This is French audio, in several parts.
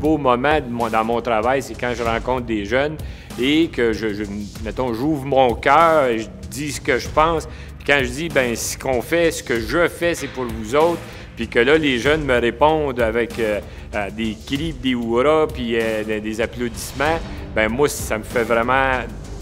beau moment dans mon travail, c'est quand je rencontre des jeunes et que je, mettons, j'ouvre mon cœur, et je dis ce que je pense. quand je dis, ben, ce qu'on fait, ce que je fais, c'est pour vous autres. Puis que là, les jeunes me répondent avec euh, euh, des cris, des hurrahs, puis euh, des applaudissements. Ben moi, ça me fait vraiment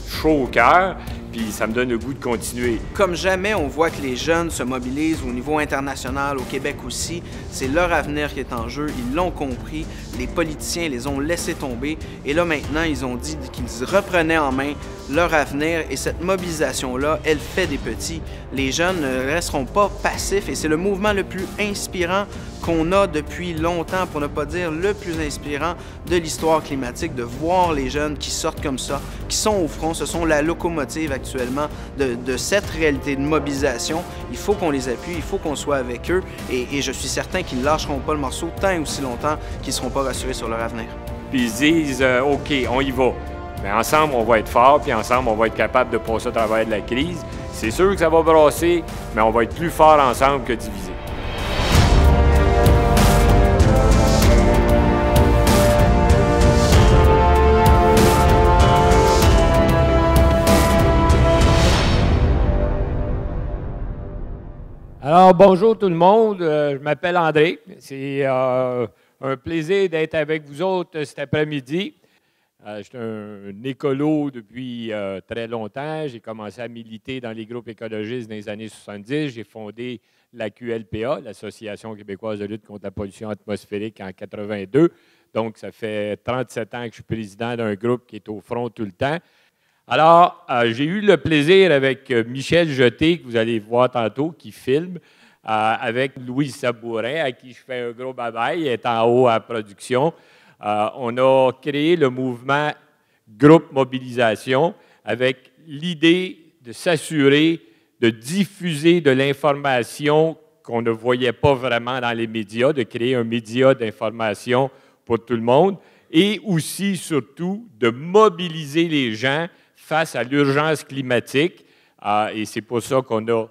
chaud au cœur puis ça me donne le goût de continuer. Comme jamais, on voit que les jeunes se mobilisent au niveau international, au Québec aussi. C'est leur avenir qui est en jeu, ils l'ont compris. Les politiciens les ont laissés tomber, et là maintenant, ils ont dit qu'ils reprenaient en main leur avenir et cette mobilisation-là, elle fait des petits. Les jeunes ne resteront pas passifs et c'est le mouvement le plus inspirant qu'on a depuis longtemps, pour ne pas dire le plus inspirant de l'histoire climatique, de voir les jeunes qui sortent comme ça, qui sont au front, ce sont la locomotive actuellement de, cette réalité de mobilisation. Il faut qu'on les appuie, il faut qu'on soit avec eux et, je suis certain qu'ils ne lâcheront pas le morceau tant et aussi longtemps qu'ils ne seront pas rassurés sur leur avenir. Puis ils disent euh, OK, on y va ». Mais ensemble, on va être fort, puis ensemble, on va être capable de passer au travers de la crise. C'est sûr que ça va brasser, mais on va être plus fort ensemble que divisé. Alors, bonjour tout le monde. Euh, je m'appelle André. C'est euh, un plaisir d'être avec vous autres cet après-midi. Euh, je suis un, écolo depuis euh, très longtemps. J'ai commencé à militer dans les groupes écologistes dans les années 70. J'ai fondé la QLPA, l'Association québécoise de lutte contre la pollution atmosphérique, en 82. Donc, ça fait 37 ans que je suis président d'un groupe qui est au front tout le temps. Alors, euh, j'ai eu le plaisir avec Michel Jeté, que vous allez voir tantôt, qui filme, avec Louis Sabourin, à qui je fais un gros babaille, est en haut à production. Euh, on a créé le mouvement Groupe Mobilisation avec l'idée de s'assurer de diffuser de l'information qu'on ne voyait pas vraiment dans les médias, de créer un média d'information pour tout le monde et aussi, surtout, de mobiliser les gens face à l'urgence climatique. Euh, et c'est pour ça qu'on a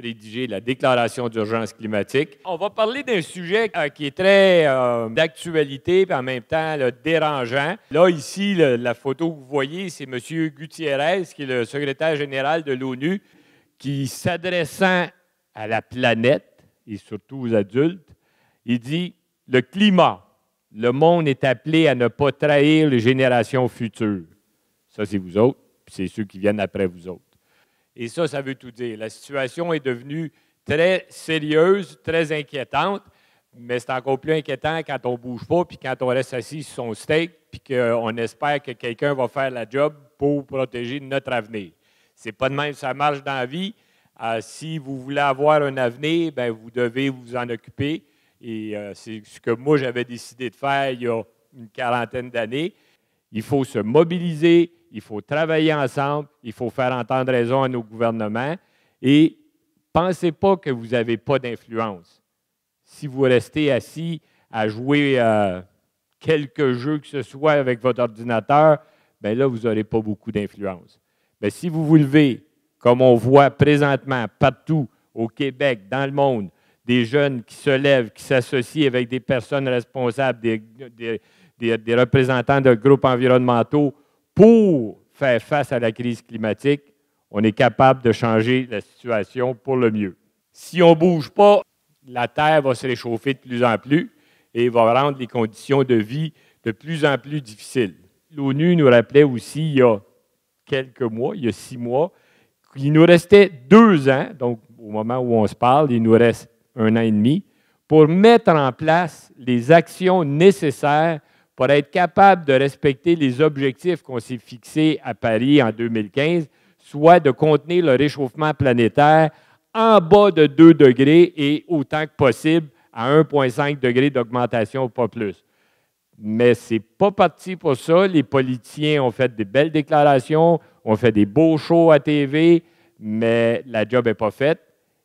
rédiger la déclaration d'urgence climatique. On va parler d'un sujet euh, qui est très euh, d'actualité, et en même temps dérangeant. Là, ici, la photo que vous voyez, c'est M. Gutiérrez, qui est le secrétaire général de l'ONU, qui, s'adressant à la planète, et surtout aux adultes, il dit, le climat, le monde est appelé à ne pas trahir les générations futures. Ça, c'est vous autres, puis c'est ceux qui viennent après vous autres. Et ça, ça veut tout dire. La situation est devenue très sérieuse, très inquiétante, mais c'est encore plus inquiétant quand on ne bouge pas, puis quand on reste assis sur son steak, puis qu'on espère que quelqu'un va faire la job pour protéger notre avenir. C'est pas de même, ça marche dans la vie. Euh, si vous voulez avoir un avenir, ben, vous devez vous en occuper. Et euh, c'est ce que moi, j'avais décidé de faire il y a une quarantaine d'années. Il faut se mobiliser, il faut travailler ensemble, il faut faire entendre raison à nos gouvernements et pensez pas que vous n'avez pas d'influence. Si vous restez assis à jouer euh, quelques jeux que ce soit avec votre ordinateur, bien là, vous n'aurez pas beaucoup d'influence. Mais si vous vous levez, comme on voit présentement partout au Québec, dans le monde, des jeunes qui se lèvent, qui s'associent avec des personnes responsables, des représentants de groupes environnementaux pour faire face à la crise climatique, on est capable de changer la situation pour le mieux. Si on ne bouge pas, la Terre va se réchauffer de plus en plus et va rendre les conditions de vie de plus en plus difficiles. L'ONU nous rappelait aussi il y a quelques mois, il y a six mois, qu'il nous restait deux ans, donc au moment où on se parle, il nous reste un an et demi, pour mettre en place les actions nécessaires pour être capable de respecter les objectifs qu'on s'est fixés à Paris en 2015, soit de contenir le réchauffement planétaire en bas de 2 degrés et autant que possible à 1,5 degré d'augmentation, pas plus. Mais ce n'est pas parti pour ça. Les politiciens ont fait des belles déclarations, ont fait des beaux shows à TV, mais la job n'est pas faite.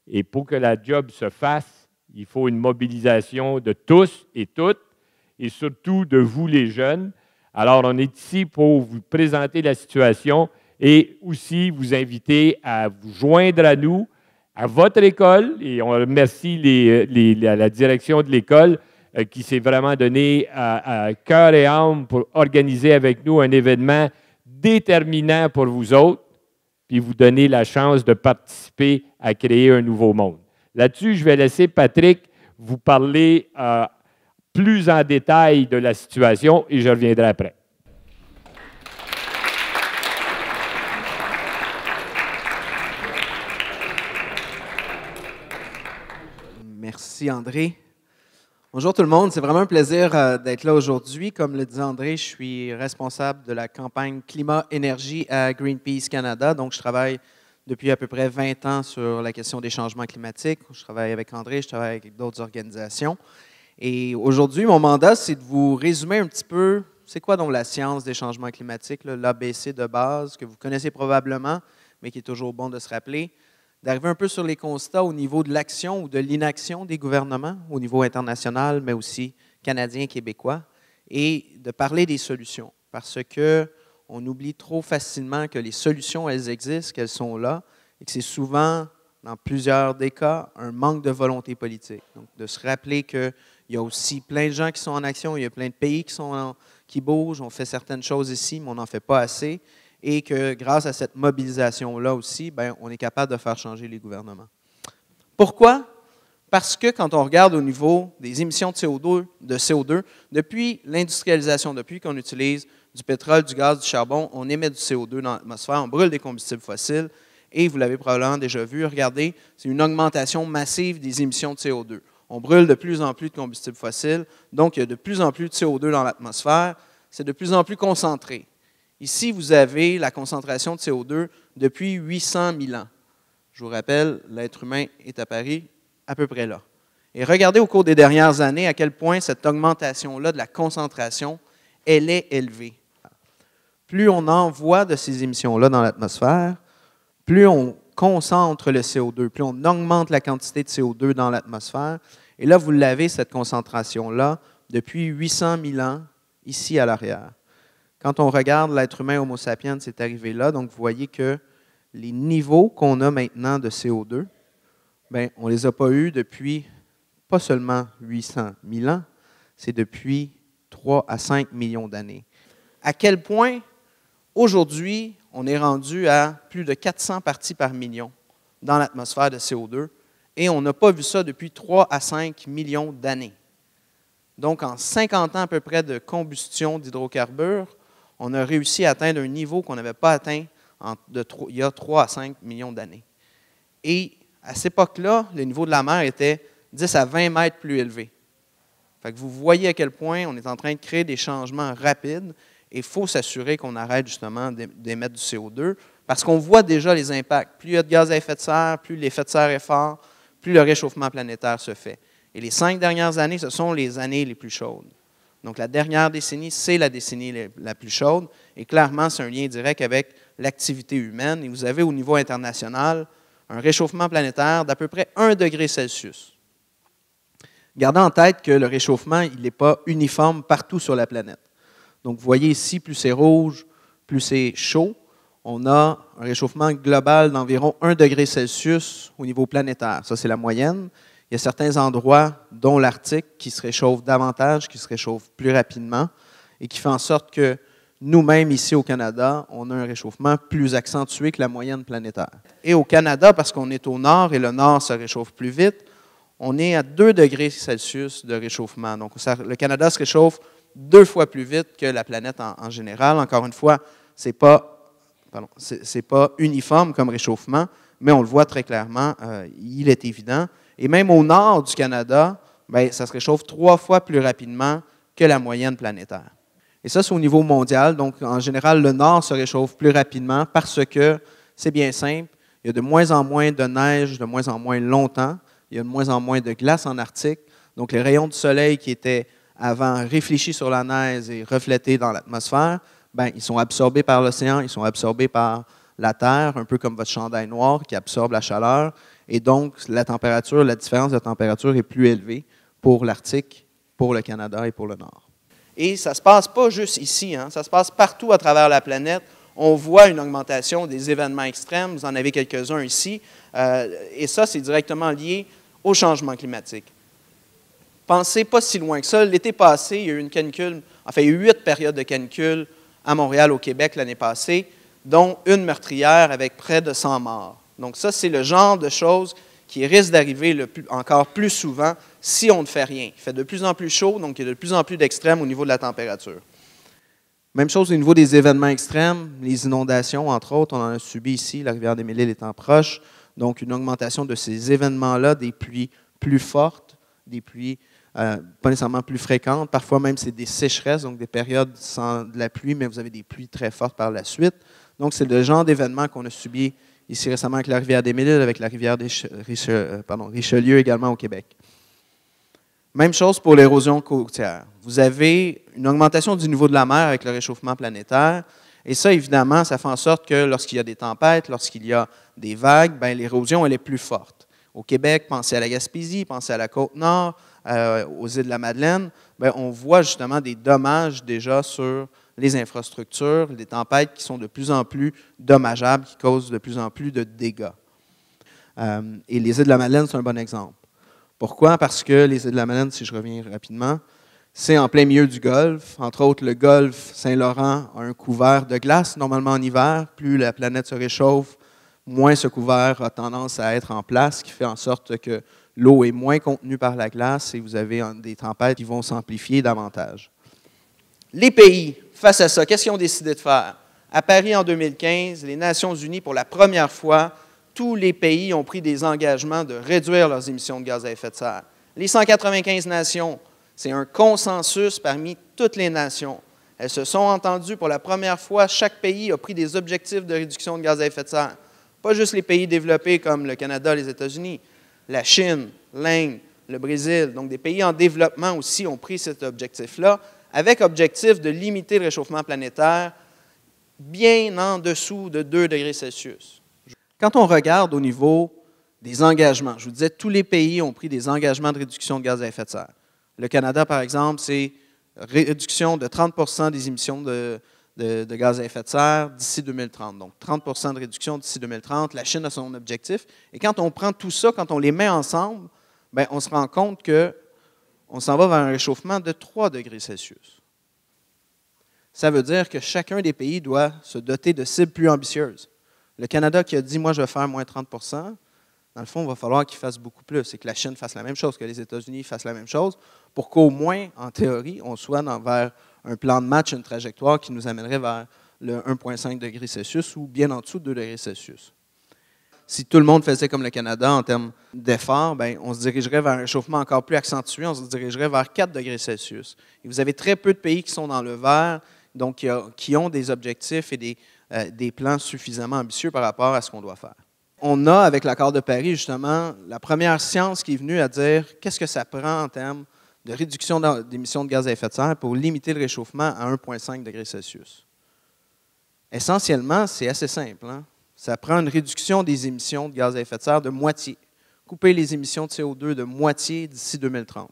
Et pour que la job se fasse, il faut une mobilisation de tous et toutes et surtout de vous les jeunes. Alors, on est ici pour vous présenter la situation et aussi vous inviter à vous joindre à nous, à votre école, et on remercie les, la direction de l'école euh, qui s'est vraiment donnée à, cœur et âme pour organiser avec nous un événement déterminant pour vous autres, puis vous donner la chance de participer à créer un nouveau monde. Là-dessus, je vais laisser Patrick vous parler euh, plus en détail de la situation et je reviendrai après. Merci André. Bonjour tout le monde, c'est vraiment un plaisir euh, d'être là aujourd'hui. Comme le disait André, je suis responsable de la campagne climat-énergie à Greenpeace Canada. Donc, je travaille depuis à peu près 20 ans sur la question des changements climatiques. Je travaille avec André, je travaille avec d'autres organisations. Et aujourd'hui, mon mandat, c'est de vous résumer un petit peu, c'est quoi donc la science des changements climatiques, l'ABC de base, que vous connaissez probablement, mais qui est toujours bon de se rappeler, d'arriver un peu sur les constats au niveau de l'action ou de l'inaction des gouvernements, au niveau international, mais aussi canadien, québécois, et de parler des solutions, parce que on oublie trop facilement que les solutions, elles existent, qu'elles sont là, et que c'est souvent, dans plusieurs des cas, un manque de volonté politique. Donc, de se rappeler que il y a aussi plein de gens qui sont en action, il y a plein de pays qui, sont qui bougent, on fait certaines choses ici, mais on n'en fait pas assez, et que grâce à cette mobilisation-là aussi, ben, on est capable de faire changer les gouvernements. Pourquoi? Parce que quand on regarde au niveau des émissions de CO2, de CO2 depuis l'industrialisation, depuis qu'on utilise du pétrole, du gaz, du charbon, on émet du CO2 dans l'atmosphère, on brûle des combustibles fossiles, et vous l'avez probablement déjà vu, regardez, c'est une augmentation massive des émissions de CO2 on brûle de plus en plus de combustibles fossiles, donc il y a de plus en plus de CO2 dans l'atmosphère, c'est de plus en plus concentré. Ici, vous avez la concentration de CO2 depuis 800 000 ans. Je vous rappelle, l'être humain est à Paris, à peu près là. Et regardez au cours des dernières années à quel point cette augmentation-là de la concentration, elle est élevée. Plus on envoie de ces émissions-là dans l'atmosphère, plus on concentre le CO2. plus on augmente la quantité de CO2 dans l'atmosphère. Et là, vous l'avez, cette concentration-là, depuis 800 000 ans, ici à l'arrière. Quand on regarde l'être humain Homo sapiens, c'est arrivé là. Donc, vous voyez que les niveaux qu'on a maintenant de CO2, ben, on ne les a pas eus depuis pas seulement 800 000 ans, c'est depuis 3 à 5 millions d'années. À quel point Aujourd'hui, on est rendu à plus de 400 parties par million dans l'atmosphère de CO2 et on n'a pas vu ça depuis 3 à 5 millions d'années. Donc, en 50 ans à peu près de combustion d'hydrocarbures, on a réussi à atteindre un niveau qu'on n'avait pas atteint il y a 3 à 5 millions d'années. Et à cette époque-là, le niveau de la mer était 10 à 20 mètres plus élevé. Fait que vous voyez à quel point on est en train de créer des changements rapides il faut s'assurer qu'on arrête justement d'émettre du CO2 parce qu'on voit déjà les impacts. Plus il y a de gaz à effet de serre, plus l'effet de serre est fort, plus le réchauffement planétaire se fait. Et les cinq dernières années, ce sont les années les plus chaudes. Donc la dernière décennie, c'est la décennie la plus chaude. Et clairement, c'est un lien direct avec l'activité humaine. Et vous avez au niveau international un réchauffement planétaire d'à peu près 1 degré Celsius. Gardez en tête que le réchauffement, il n'est pas uniforme partout sur la planète. Donc, vous voyez ici, plus c'est rouge, plus c'est chaud. On a un réchauffement global d'environ 1 degré Celsius au niveau planétaire. Ça, c'est la moyenne. Il y a certains endroits, dont l'Arctique, qui se réchauffent davantage, qui se réchauffent plus rapidement et qui font en sorte que nous-mêmes, ici au Canada, on a un réchauffement plus accentué que la moyenne planétaire. Et au Canada, parce qu'on est au nord et le nord se réchauffe plus vite, on est à 2 degrés Celsius de réchauffement. Donc, le Canada se réchauffe deux fois plus vite que la planète en, général. Encore une fois, ce n'est pas, uniforme comme réchauffement, mais on le voit très clairement, euh, il est évident. Et même au nord du Canada, ben, ça se réchauffe trois fois plus rapidement que la moyenne planétaire. Et ça, c'est au niveau mondial. Donc, en général, le nord se réchauffe plus rapidement parce que c'est bien simple. Il y a de moins en moins de neige, de moins en moins longtemps. Il y a de moins en moins de glace en Arctique. Donc, les rayons du soleil qui étaient avant réfléchis sur la neige et reflété dans l'atmosphère, ben, ils sont absorbés par l'océan, ils sont absorbés par la terre, un peu comme votre chandail noir qui absorbe la chaleur. Et donc, la température, la différence de température est plus élevée pour l'Arctique, pour le Canada et pour le Nord. Et ça ne se passe pas juste ici, hein, ça se passe partout à travers la planète. On voit une augmentation des événements extrêmes, vous en avez quelques-uns ici, euh, et ça, c'est directement lié au changement climatique. Pensez pas si loin que ça. L'été passé, il y a eu une canicule, enfin, il y a eu huit périodes de canicule à Montréal, au Québec, l'année passée, dont une meurtrière avec près de 100 morts. Donc ça, c'est le genre de choses qui risque d'arriver encore plus souvent si on ne fait rien. Il fait de plus en plus chaud, donc il y a de plus en plus d'extrêmes au niveau de la température. Même chose au niveau des événements extrêmes, les inondations, entre autres, on en a subi ici, la rivière des Mille étant proche, donc une augmentation de ces événements-là, des pluies plus fortes, des pluies euh, pas nécessairement plus fréquentes. Parfois même, c'est des sécheresses, donc des périodes sans de la pluie, mais vous avez des pluies très fortes par la suite. Donc, c'est le genre d'événement qu'on a subi ici récemment avec la rivière des Mille, avec la rivière des euh, Richelieu également au Québec. Même chose pour l'érosion côtière. Vous avez une augmentation du niveau de la mer avec le réchauffement planétaire. Et ça, évidemment, ça fait en sorte que lorsqu'il y a des tempêtes, lorsqu'il y a des vagues, ben, l'érosion, elle est plus forte au Québec, pensez à la Gaspésie, pensez à la Côte-Nord, euh, aux îles de la Madeleine, ben, on voit justement des dommages déjà sur les infrastructures, les tempêtes qui sont de plus en plus dommageables, qui causent de plus en plus de dégâts. Euh, et les îles de la Madeleine, c'est un bon exemple. Pourquoi? Parce que les îles de la Madeleine, si je reviens rapidement, c'est en plein milieu du golfe. Entre autres, le golfe Saint-Laurent a un couvert de glace normalement en hiver. Plus la planète se réchauffe, moins ce couvert a tendance à être en place, ce qui fait en sorte que l'eau est moins contenue par la glace et vous avez des tempêtes qui vont s'amplifier davantage. Les pays, face à ça, qu'est-ce qu'ils ont décidé de faire? À Paris en 2015, les Nations Unies, pour la première fois, tous les pays ont pris des engagements de réduire leurs émissions de gaz à effet de serre. Les 195 nations, c'est un consensus parmi toutes les nations. Elles se sont entendues pour la première fois, chaque pays a pris des objectifs de réduction de gaz à effet de serre. Pas juste les pays développés comme le Canada, les États-Unis, la Chine, l'Inde, le Brésil. Donc, des pays en développement aussi ont pris cet objectif-là, avec objectif de limiter le réchauffement planétaire bien en dessous de 2 degrés Celsius. Quand on regarde au niveau des engagements, je vous disais, tous les pays ont pris des engagements de réduction de gaz à effet de serre. Le Canada, par exemple, c'est réduction de 30 des émissions de, de, gaz à effet de serre d'ici 2030. Donc 30 de réduction d'ici 2030. La Chine a son objectif. Et quand on prend tout ça, quand on les met ensemble, ben, on se rend compte que on s'en va vers un réchauffement de 3 degrés Celsius. Ça veut dire que chacun des pays doit se doter de cibles plus ambitieuses. Le Canada qui a dit, moi, je vais faire moins 30 dans le fond, il va falloir qu'il fasse beaucoup plus et que la Chine fasse la même chose, que les États-Unis fassent la même chose, pour qu'au moins, en théorie, on soit dans, vers un plan de match, une trajectoire qui nous amènerait vers le 1,5 degré Celsius ou bien en dessous de 2 degrés Celsius. Si tout le monde faisait comme le Canada en termes d'efforts, ben, on se dirigerait vers un réchauffement encore plus accentué, on se dirigerait vers 4 degrés Celsius. Et vous avez très peu de pays qui sont dans le vert, donc qui ont des objectifs et des, euh, des plans suffisamment ambitieux par rapport à ce qu'on doit faire. On a, avec l'accord de Paris, justement, la première science qui est venue à dire qu'est-ce que ça prend en termes de réduction d'émissions de gaz à effet de serre pour limiter le réchauffement à 1,5 degrés Celsius. Essentiellement, c'est assez simple. Hein? Ça prend une réduction des émissions de gaz à effet de serre de moitié. Couper les émissions de CO2 de moitié d'ici 2030.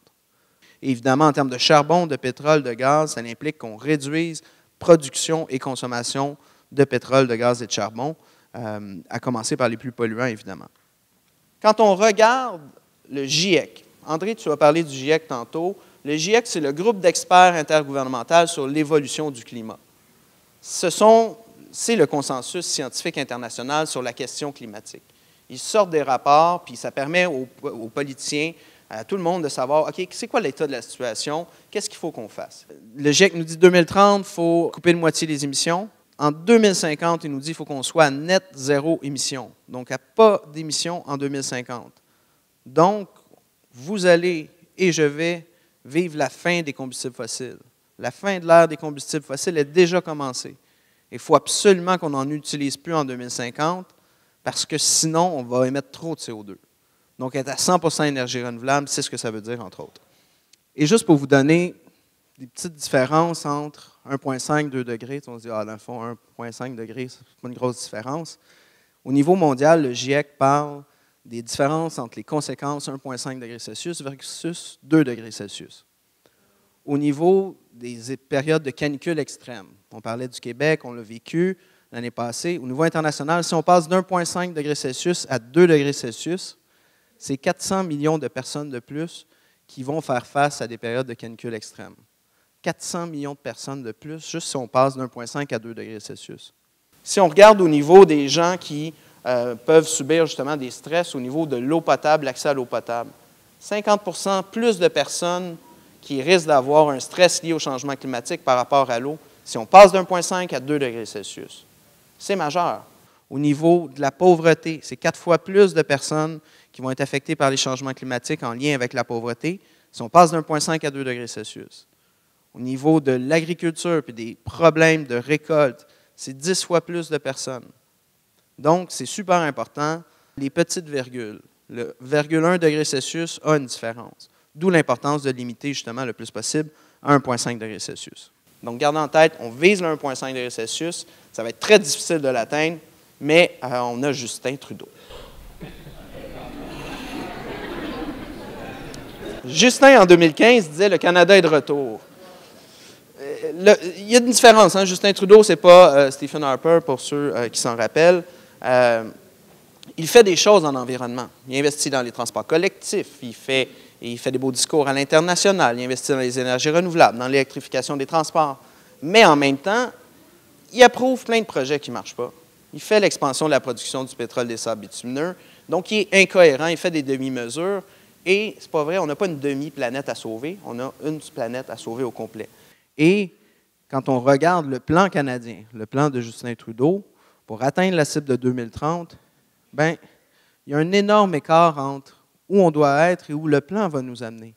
évidemment, en termes de charbon, de pétrole, de gaz, ça implique qu'on réduise production et consommation de pétrole, de gaz et de charbon, euh, à commencer par les plus polluants, évidemment. Quand on regarde le GIEC, André, tu as parlé du GIEC tantôt. Le GIEC, c'est le groupe d'experts intergouvernemental sur l'évolution du climat. Ce sont, c'est le consensus scientifique international sur la question climatique. Ils sortent des rapports, puis ça permet aux, politiciens, à tout le monde de savoir, OK, c'est quoi l'état de la situation? Qu'est-ce qu'il faut qu'on fasse? Le GIEC nous dit 2030, il faut couper de moitié les émissions. En 2050, il nous dit qu'il faut qu'on soit à net zéro émission, donc à pas d'émissions en 2050. Donc, vous allez et je vais vivre la fin des combustibles fossiles. La fin de l'ère des combustibles fossiles est déjà commencée. Il faut absolument qu'on n'en utilise plus en 2050 parce que sinon, on va émettre trop de CO2. Donc, être à 100 énergie renouvelable, c'est ce que ça veut dire, entre autres. Et juste pour vous donner des petites différences entre 1,5 2 degrés, on se dit, ah, dans le fond, 1,5 degrés, n'est pas une grosse différence. Au niveau mondial, le GIEC parle des différences entre les conséquences 1,5 degrés Celsius versus 2 degrés Celsius. Au niveau des périodes de canicule extrême, on parlait du Québec, on l'a vécu l'année passée. Au niveau international, si on passe d'1,5 degrés Celsius à 2 degrés Celsius, c'est 400 millions de personnes de plus qui vont faire face à des périodes de canicule extrême. 400 millions de personnes de plus, juste si on passe d'1,5 à 2 degrés Celsius. Si on regarde au niveau des gens qui euh, peuvent subir justement des stress au niveau de l'eau potable, l'accès à l'eau potable. 50 plus de personnes qui risquent d'avoir un stress lié au changement climatique par rapport à l'eau si on passe d'un point 5 à 2 degrés Celsius. C'est majeur. Au niveau de la pauvreté, c'est quatre fois plus de personnes qui vont être affectées par les changements climatiques en lien avec la pauvreté si on passe d'un point 5 à 2 degrés Celsius. Au niveau de l'agriculture et des problèmes de récolte, c'est dix fois plus de personnes. Donc, c'est super important, les petites virgules. Le virgule 1 degré Celsius a une différence, d'où l'importance de limiter justement le plus possible à 1,5 degré Celsius. Donc, gardez en tête, on vise le 1,5 degré Celsius, ça va être très difficile de l'atteindre, mais euh, on a Justin Trudeau. Justin, en 2015, disait le Canada est de retour. Euh, il y a une différence. Hein. Justin Trudeau, c'est pas euh, Stephen Harper, pour ceux qui s'en rappellent. Euh, il fait des choses dans l'environnement. Il investit dans les transports collectifs, il fait, il fait des beaux discours à l'international, il investit dans les énergies renouvelables, dans l'électrification des transports. Mais en même temps, il approuve plein de projets qui ne marchent pas. Il fait l'expansion de la production du pétrole des sables bitumineux. Donc, il est incohérent, il fait des demi-mesures. Et n'est pas vrai, on n'a pas une demi-planète à sauver, on a une planète à sauver au complet. Et quand on regarde le plan canadien, le plan de Justin Trudeau, pour atteindre la cible de 2030, ben, il y a un énorme écart entre où on doit être et où le plan va nous amener.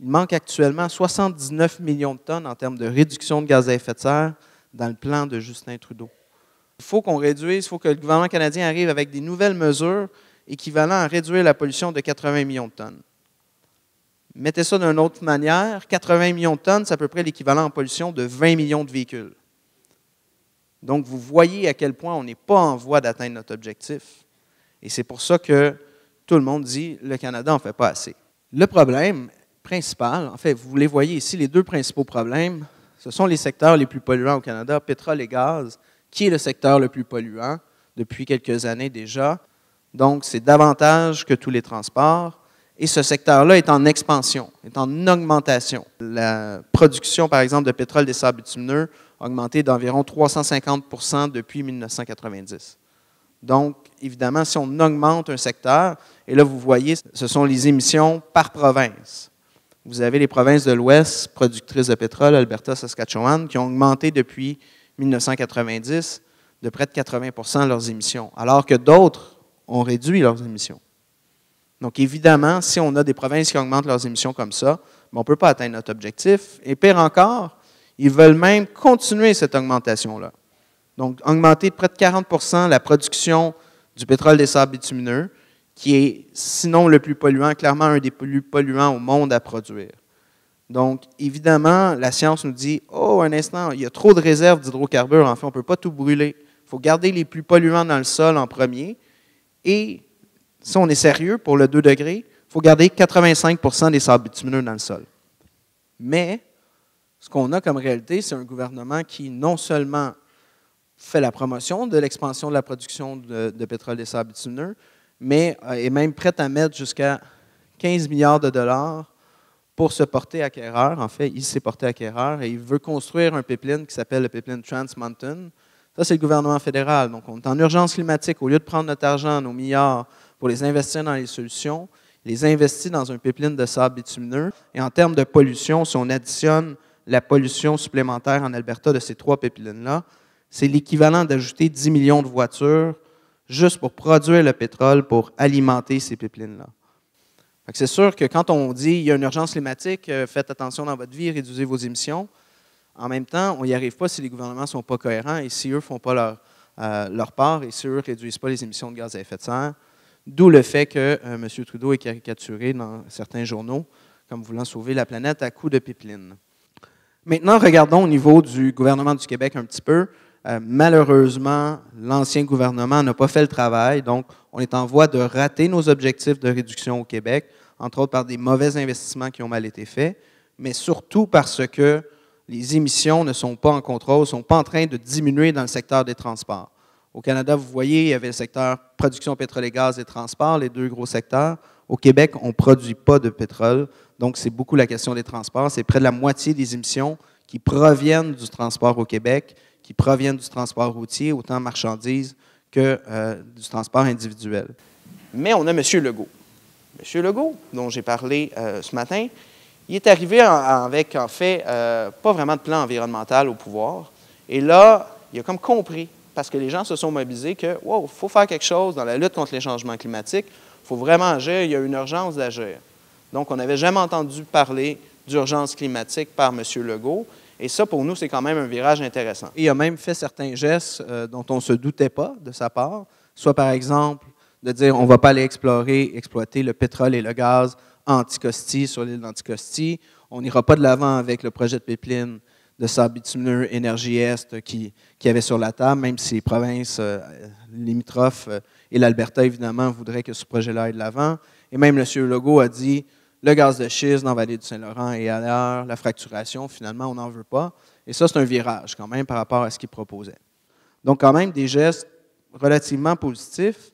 Il manque actuellement 79 millions de tonnes en termes de réduction de gaz à effet de serre dans le plan de Justin Trudeau. Il faut qu'on réduise, il faut que le gouvernement canadien arrive avec des nouvelles mesures équivalentes à réduire la pollution de 80 millions de tonnes. Mettez ça d'une autre manière, 80 millions de tonnes, c'est à peu près l'équivalent en pollution de 20 millions de véhicules. Donc, vous voyez à quel point on n'est pas en voie d'atteindre notre objectif. Et c'est pour ça que tout le monde dit le Canada n'en fait pas assez. Le problème principal, en fait, vous les voyez ici, les deux principaux problèmes, ce sont les secteurs les plus polluants au Canada, pétrole et gaz, qui est le secteur le plus polluant depuis quelques années déjà. Donc, c'est davantage que tous les transports. Et ce secteur-là est en expansion, est en augmentation. La production, par exemple, de pétrole des sables bitumineux augmenté d'environ 350 depuis 1990. Donc, évidemment, si on augmente un secteur, et là, vous voyez, ce sont les émissions par province. Vous avez les provinces de l'Ouest, productrices de pétrole, Alberta, Saskatchewan, qui ont augmenté depuis 1990 de près de 80 leurs émissions, alors que d'autres ont réduit leurs émissions. Donc, évidemment, si on a des provinces qui augmentent leurs émissions comme ça, ben, on ne peut pas atteindre notre objectif. Et pire encore, ils veulent même continuer cette augmentation-là. Donc, augmenter de près de 40 la production du pétrole des sables bitumineux, qui est sinon le plus polluant, clairement un des plus polluants au monde à produire. Donc, évidemment, la science nous dit Oh, un instant, il y a trop de réserves d'hydrocarbures, en fait, on ne peut pas tout brûler. Il faut garder les plus polluants dans le sol en premier. Et si on est sérieux pour le 2 degrés, il faut garder 85 des sables bitumineux dans le sol. Mais ce qu'on a comme réalité, c'est un gouvernement qui non seulement fait la promotion de l'expansion de la production de, pétrole et sable bitumineux, mais euh, est même prêt à mettre jusqu'à 15 milliards de dollars pour se porter acquéreur. En fait, il s'est porté acquéreur et il veut construire un pipeline qui s'appelle le pipeline Trans Mountain. Ça, c'est le gouvernement fédéral. Donc, on est en urgence climatique. Au lieu de prendre notre argent, nos milliards, pour les investir dans les solutions, les investit dans un pipeline de sable bitumineux. Et en termes de pollution, si on additionne la pollution supplémentaire en Alberta de ces trois pipelines-là. C'est l'équivalent d'ajouter 10 millions de voitures juste pour produire le pétrole pour alimenter ces pipelines-là. C'est sûr que quand on dit il y a une urgence climatique, euh, faites attention dans votre vie, réduisez vos émissions, en même temps, on n'y arrive pas si les gouvernements ne sont pas cohérents et si eux ne font pas euh, leur, part et si eux ne réduisent pas les émissions de gaz à effet de serre. D'où le fait que euh, M. Trudeau est caricaturé dans certains journaux comme voulant sauver la planète à coups de pipeline. Maintenant, regardons au niveau du gouvernement du Québec un petit peu. Euh, malheureusement, l'ancien gouvernement n'a pas fait le travail, donc on est en voie de rater nos objectifs de réduction au Québec, entre autres par des mauvais investissements qui ont mal été faits, mais surtout parce que les émissions ne sont pas en contrôle, ne sont pas en train de diminuer dans le secteur des transports. Au Canada, vous voyez, il y avait le secteur production pétrole et gaz et transport, les deux gros secteurs. Au Québec, on ne produit pas de pétrole, donc, c'est beaucoup la question des transports. C'est près de la moitié des émissions qui proviennent du transport au Québec, qui proviennent du transport routier, autant marchandises que euh, du transport individuel. Mais on a M. Legault. M. Legault, dont j'ai parlé euh, ce matin, il est arrivé avec, en fait, euh, pas vraiment de plan environnemental au pouvoir. Et là, il a comme compris, parce que les gens se sont mobilisés, que, wow, il faut faire quelque chose dans la lutte contre les changements climatiques. Il faut vraiment agir, il y a une urgence d'agir. Donc, on n'avait jamais entendu parler d'urgence climatique par M. Legault. Et ça, pour nous, c'est quand même un virage intéressant. Il a même fait certains gestes euh, dont on ne se doutait pas de sa part, soit par exemple de dire on ne va pas aller explorer, exploiter le pétrole et le gaz Anticosti sur l'île d'Anticosti. On n'ira pas de l'avant avec le projet de pipeline de sable Énergie Est qui, qui, avait sur la table, même si les provinces euh, limitrophes euh, et l'Alberta, évidemment, voudraient que ce projet-là aille de l'avant. Et même M. Legault a dit le gaz de schiste dans la vallée du Saint-Laurent et ailleurs, la fracturation, finalement, on n'en veut pas. Et ça, c'est un virage quand même par rapport à ce qu'ils proposait. Donc, quand même, des gestes relativement positifs,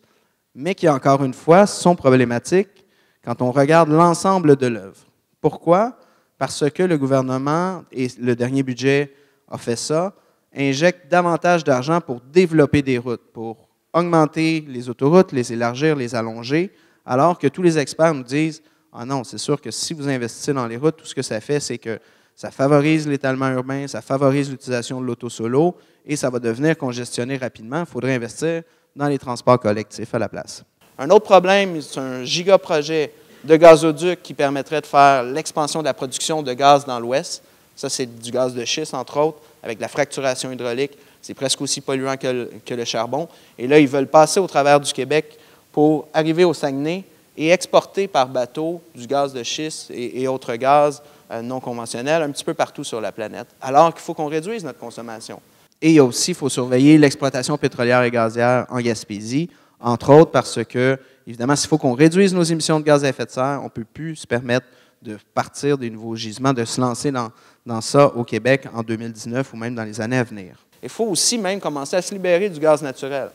mais qui, encore une fois, sont problématiques quand on regarde l'ensemble de l'œuvre. Pourquoi? Parce que le gouvernement, et le dernier budget a fait ça, injecte davantage d'argent pour développer des routes, pour augmenter les autoroutes, les élargir, les allonger, alors que tous les experts nous disent ah non, c'est sûr que si vous investissez dans les routes, tout ce que ça fait, c'est que ça favorise l'étalement urbain, ça favorise l'utilisation de l'auto-solo et ça va devenir congestionné rapidement. Il faudrait investir dans les transports collectifs à la place. Un autre problème, c'est un gigaprojet de gazoduc qui permettrait de faire l'expansion de la production de gaz dans l'Ouest. Ça, c'est du gaz de schiste, entre autres, avec la fracturation hydraulique. C'est presque aussi polluant que que le charbon. Et là, ils veulent passer au travers du Québec pour arriver au Saguenay, et exporter par bateau du gaz de schiste et, autres gaz euh, non conventionnels un petit peu partout sur la planète, alors qu'il faut qu'on réduise notre consommation. Et aussi, il faut surveiller l'exploitation pétrolière et gazière en Gaspésie, entre autres parce que, évidemment, s'il faut qu'on réduise nos émissions de gaz à effet de serre, on ne peut plus se permettre de partir des nouveaux gisements, de se lancer dans, dans ça au Québec en 2019 ou même dans les années à venir. Il faut aussi même commencer à se libérer du gaz naturel.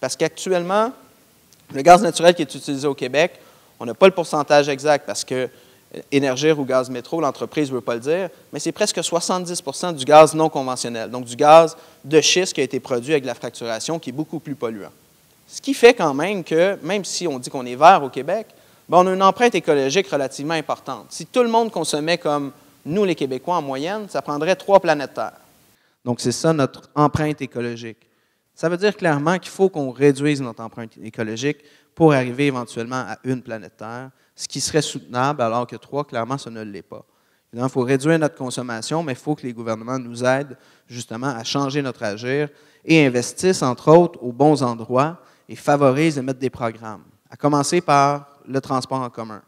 Parce qu'actuellement, le gaz naturel qui est utilisé au Québec, on n'a pas le pourcentage exact parce que euh, Énergir ou Gaz Métro, l'entreprise ne veut pas le dire, mais c'est presque 70 du gaz non conventionnel, donc du gaz de schiste qui a été produit avec la fracturation, qui est beaucoup plus polluant. Ce qui fait quand même que, même si on dit qu'on est vert au Québec, ben, on a une empreinte écologique relativement importante. Si tout le monde consommait comme nous, les Québécois, en moyenne, ça prendrait trois planètes Terre. Donc, c'est ça notre empreinte écologique. Ça veut dire clairement qu'il faut qu'on réduise notre empreinte écologique pour arriver éventuellement à une planète Terre, ce qui serait soutenable, alors que trois, clairement, ce ne l'est pas. Il faut réduire notre consommation, mais il faut que les gouvernements nous aident justement à changer notre agir et investissent, entre autres, aux bons endroits et favorisent et mettent des programmes, à commencer par le transport en commun.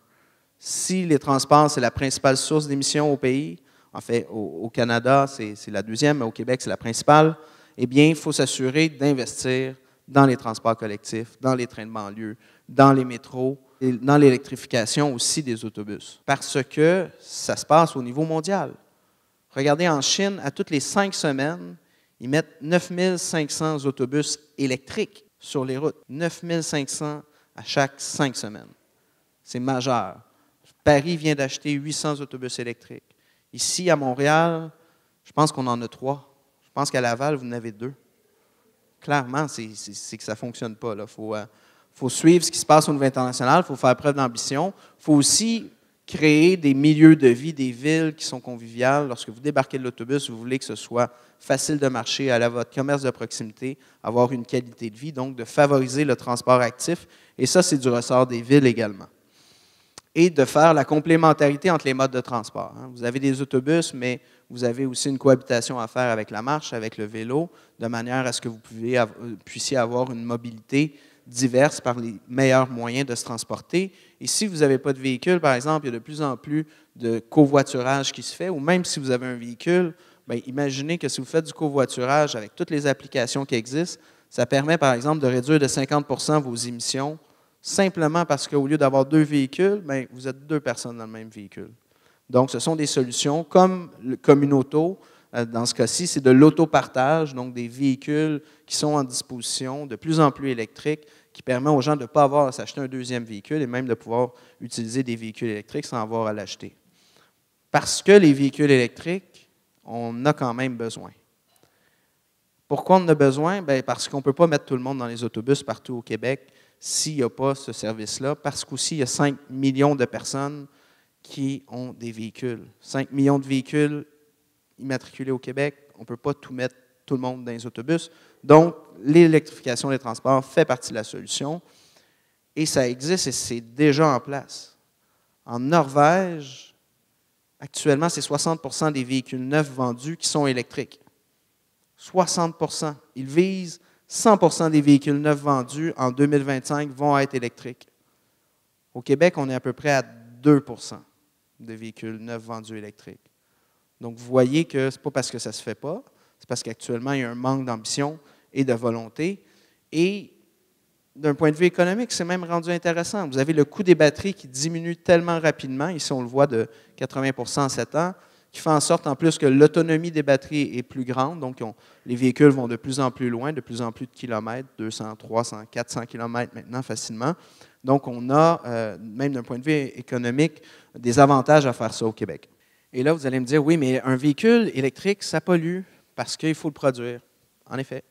Si les transports, c'est la principale source d'émissions au pays, en fait, au, au Canada, c'est la deuxième, mais au Québec, c'est la principale, eh bien, il faut s'assurer d'investir dans les transports collectifs, dans les trains de banlieue, dans les métros, et dans l'électrification aussi des autobus. Parce que ça se passe au niveau mondial. Regardez en Chine, à toutes les cinq semaines, ils mettent 9500 autobus électriques sur les routes. 9500 à chaque cinq semaines. C'est majeur. Paris vient d'acheter 800 autobus électriques. Ici, à Montréal, je pense qu'on en a trois pense qu'à Laval, vous en avez deux. Clairement, c'est que ça ne fonctionne pas. Il faut, euh, faut suivre ce qui se passe au niveau international, il faut faire preuve d'ambition. Il faut aussi créer des milieux de vie, des villes qui sont conviviales. Lorsque vous débarquez de l'autobus, vous voulez que ce soit facile de marcher, aller à votre commerce de proximité, avoir une qualité de vie, donc de favoriser le transport actif. Et ça, c'est du ressort des villes également. Et de faire la complémentarité entre les modes de transport. Hein. Vous avez des autobus, mais vous avez aussi une cohabitation à faire avec la marche, avec le vélo, de manière à ce que vous euh, puissiez avoir une mobilité diverse par les meilleurs moyens de se transporter. Et si vous n'avez pas de véhicule, par exemple, il y a de plus en plus de covoiturage qui se fait, ou même si vous avez un véhicule, ben, imaginez que si vous faites du covoiturage avec toutes les applications qui existent, ça permet, par exemple, de réduire de 50 vos émissions simplement parce qu'au lieu d'avoir deux véhicules, ben, vous êtes deux personnes dans le même véhicule. Donc, ce sont des solutions comme le auto, euh, Dans ce cas-ci, c'est de l'autopartage, donc des véhicules qui sont en disposition, de plus en plus électriques, qui permet aux gens de ne pas avoir à s'acheter un deuxième véhicule et même de pouvoir utiliser des véhicules électriques sans avoir à l'acheter. Parce que les véhicules électriques, on a quand même besoin. Pourquoi on en a besoin? Bien, parce qu'on ne peut pas mettre tout le monde dans les autobus partout au Québec s'il n'y a pas ce service-là, parce qu'aussi il y a 5 millions de personnes qui ont des véhicules. 5 millions de véhicules immatriculés au Québec, on ne peut pas tout mettre tout le monde dans les autobus. Donc, l'électrification des transports fait partie de la solution. Et ça existe et c'est déjà en place. En Norvège, actuellement, c'est 60 des véhicules neufs vendus qui sont électriques. 60 Ils visent 100 des véhicules neufs vendus en 2025 vont être électriques. Au Québec, on est à peu près à 2 de véhicules neufs vendus électriques. Donc, vous voyez que ce n'est pas parce que ça ne se fait pas, c'est parce qu'actuellement, il y a un manque d'ambition et de volonté. Et d'un point de vue économique, c'est même rendu intéressant. Vous avez le coût des batteries qui diminue tellement rapidement, ici on le voit de 80 en 7 ans, qui fait en sorte en plus que l'autonomie des batteries est plus grande, donc les véhicules vont de plus en plus loin, de plus en plus de kilomètres, 200, 300, 400 kilomètres maintenant facilement. Donc, on a, euh, même d'un point de vue économique, des avantages à faire ça au Québec. Et là, vous allez me dire, oui, mais un véhicule électrique, ça pollue parce qu'il faut le produire. En effet,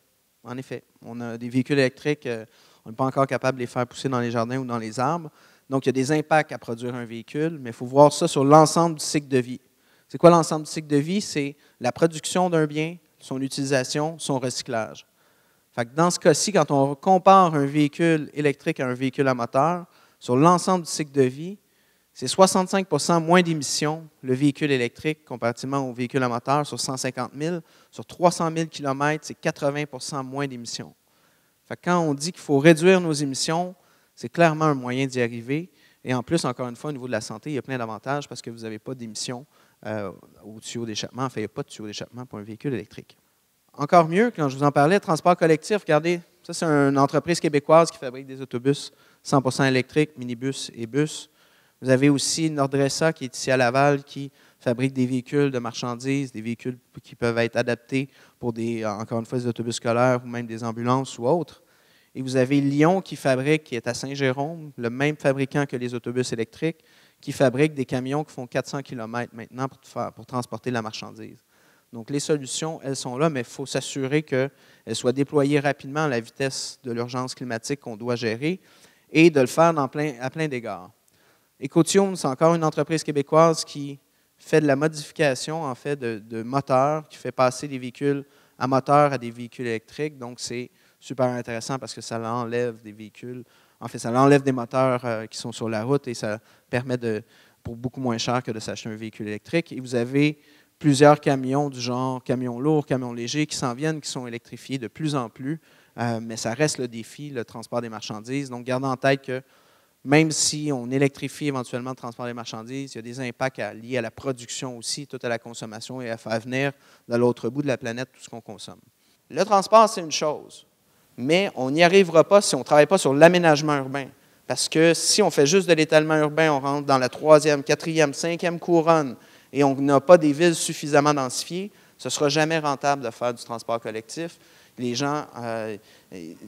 en effet. On a des véhicules électriques, euh, on n'est pas encore capable de les faire pousser dans les jardins ou dans les arbres. Donc, il y a des impacts à produire un véhicule, mais il faut voir ça sur l'ensemble du cycle de vie. C'est quoi l'ensemble du cycle de vie? C'est la production d'un bien, son utilisation, son recyclage dans ce cas-ci, quand on compare un véhicule électrique à un véhicule à moteur, sur l'ensemble du cycle de vie, c'est 65 moins d'émissions le véhicule électrique comparativement au véhicule à moteur sur 150 000. Sur 300 000 km, c'est 80 moins d'émissions. quand on dit qu'il faut réduire nos émissions, c'est clairement un moyen d'y arriver. Et en plus, encore une fois, au niveau de la santé, il y a plein d'avantages parce que vous n'avez pas d'émissions euh, au tuyau d'échappement. Enfin, il n'y a pas de tuyau d'échappement pour un véhicule électrique. Encore mieux, quand je vous en parlais, transport collectif, regardez, ça c'est une entreprise québécoise qui fabrique des autobus 100% électriques, minibus et bus. Vous avez aussi Nordressa qui est ici à Laval qui fabrique des véhicules de marchandises, des véhicules qui peuvent être adaptés pour des, encore une fois, des autobus scolaires ou même des ambulances ou autres. Et vous avez Lyon qui fabrique, qui est à Saint-Jérôme, le même fabricant que les autobus électriques, qui fabrique des camions qui font 400 km maintenant pour, pour transporter la marchandise. Donc les solutions, elles sont là, mais il faut s'assurer qu'elles soient déployées rapidement à la vitesse de l'urgence climatique qu'on doit gérer et de le faire plein, à plein d'égards. Ecotium, c'est encore une entreprise québécoise qui fait de la modification en fait de, moteurs, qui fait passer des véhicules à moteur à des véhicules électriques. Donc c'est super intéressant parce que ça enlève des véhicules. En fait, ça enlève des moteurs euh, qui sont sur la route et ça permet de, pour beaucoup moins cher que de s'acheter un véhicule électrique. Et vous avez plusieurs camions du genre camions lourds, camions légers qui s'en viennent, qui sont électrifiés de plus en plus, euh, mais ça reste le défi, le transport des marchandises. Donc, gardez en tête que même si on électrifie éventuellement le transport des marchandises, il y a des impacts liés à la production aussi, tout à la consommation et à faire venir de l'autre bout de la planète tout ce qu'on consomme. Le transport, c'est une chose, mais on n'y arrivera pas si on ne travaille pas sur l'aménagement urbain. Parce que si on fait juste de l'étalement urbain, on rentre dans la troisième, quatrième, cinquième couronne, et on n'a pas des villes suffisamment densifiées, ce ne sera jamais rentable de faire du transport collectif. Les gens, euh,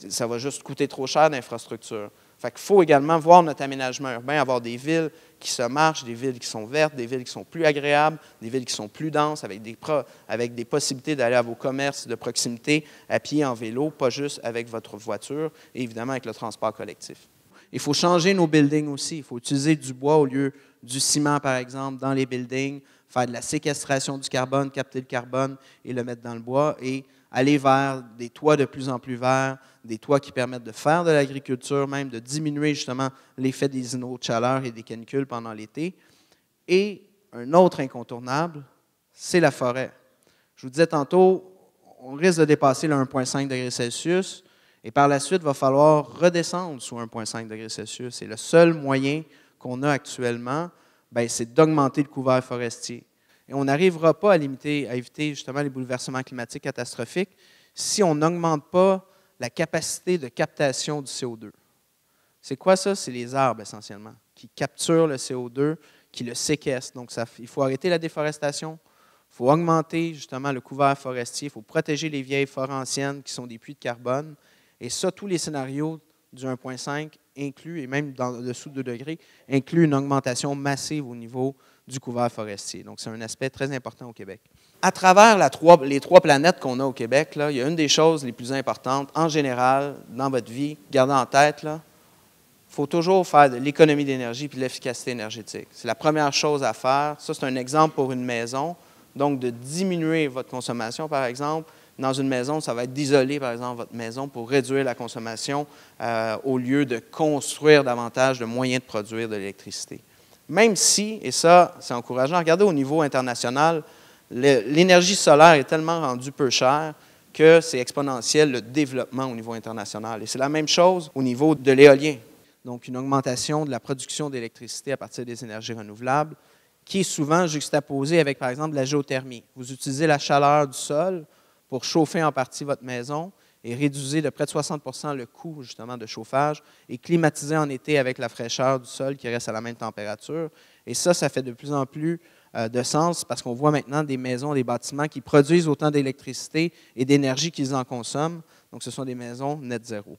ça va juste coûter trop cher d'infrastructure. Fait faut également voir notre aménagement urbain, avoir des villes qui se marchent, des villes qui sont vertes, des villes qui sont plus agréables, des villes qui sont plus denses, avec des, avec des possibilités d'aller à vos commerces de proximité à pied, en vélo, pas juste avec votre voiture et évidemment avec le transport collectif. Il faut changer nos buildings aussi. Il faut utiliser du bois au lieu du ciment, par exemple, dans les buildings, faire de la séquestration du carbone, capter le carbone et le mettre dans le bois, et aller vers des toits de plus en plus verts, des toits qui permettent de faire de l'agriculture, même de diminuer justement l'effet des îlots de chaleur et des canicules pendant l'été. Et un autre incontournable, c'est la forêt. Je vous disais tantôt, on risque de dépasser le 1,5 degré Celsius, et par la suite, il va falloir redescendre sous 1,5 degré Celsius. C'est le seul moyen qu'on a actuellement, ben, c'est d'augmenter le couvert forestier. Et on n'arrivera pas à, limiter, à éviter justement les bouleversements climatiques catastrophiques si on n'augmente pas la capacité de captation du CO2. C'est quoi ça? C'est les arbres essentiellement qui capturent le CO2, qui le séquestrent. Donc, ça, il faut arrêter la déforestation, il faut augmenter justement le couvert forestier, il faut protéger les vieilles forêts anciennes qui sont des puits de carbone. Et ça, tous les scénarios du 1.5 inclut, et même dans, dessous de 2 degrés, inclut une augmentation massive au niveau du couvert forestier. Donc, c'est un aspect très important au Québec. À travers les trois planètes qu'on a au Québec, là, il y a une des choses les plus importantes en général dans votre vie, gardez en tête, il faut toujours faire de l'économie d'énergie puis l'efficacité énergétique. C'est la première chose à faire. Ça, c'est un exemple pour une maison. Donc, de diminuer votre consommation, par exemple, dans une maison, ça va être d'isoler, par exemple, votre maison pour réduire la consommation euh, au lieu de construire davantage de moyens de produire de l'électricité. Même si, et ça, c'est encourageant, regardez au niveau international, l'énergie solaire est tellement rendue peu chère que c'est exponentiel le développement au niveau international. Et c'est la même chose au niveau de l'éolien. Donc, une augmentation de la production d'électricité à partir des énergies renouvelables, qui est souvent juxtaposée avec, par exemple, la géothermie. Vous utilisez la chaleur du sol pour chauffer en partie votre maison et réduire de près de 60 le coût justement de chauffage et climatiser en été avec la fraîcheur du sol qui reste à la même température. Et ça, ça fait de plus en plus euh, de sens parce qu'on voit maintenant des maisons, des bâtiments qui produisent autant d'électricité et d'énergie qu'ils en consomment. Donc, ce sont des maisons net zéro.